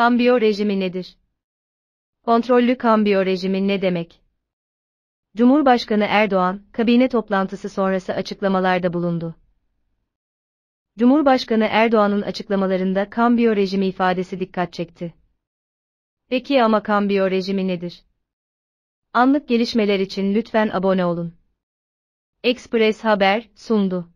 Kambiyo rejimi nedir? Kontrollü kambiyo rejimi ne demek? Cumhurbaşkanı Erdoğan, kabine toplantısı sonrası açıklamalarda bulundu. Cumhurbaşkanı Erdoğan'ın açıklamalarında kambiyo rejimi ifadesi dikkat çekti. Peki ama kambiyo rejimi nedir? Anlık gelişmeler için lütfen abone olun. Express Haber sundu.